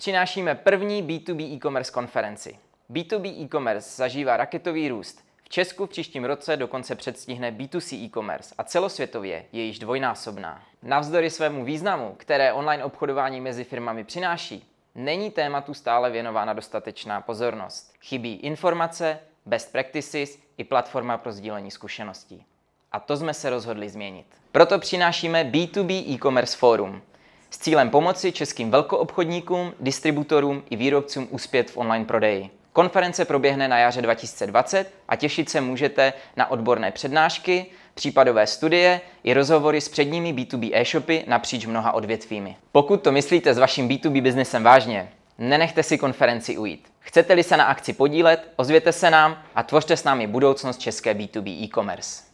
přinášíme první B2B e-commerce konferenci. B2B e-commerce zažívá raketový růst. V Česku v příštím roce dokonce předstihne B2C e-commerce a celosvětově je již dvojnásobná. Navzdory svému významu, které online obchodování mezi firmami přináší, není tématu stále věnována dostatečná pozornost. Chybí informace, best practices i platforma pro sdílení zkušeností. A to jsme se rozhodli změnit. Proto přinášíme B2B e-commerce forum, s cílem pomoci českým velkoobchodníkům, distributorům i výrobcům uspět v online prodeji. Konference proběhne na jaře 2020 a těšit se můžete na odborné přednášky, případové studie i rozhovory s předními B2B e-shopy napříč mnoha odvětvími. Pokud to myslíte s vaším B2B biznesem vážně, nenechte si konferenci ujít. Chcete-li se na akci podílet, ozvěte se nám a tvořte s námi budoucnost české B2B e-commerce.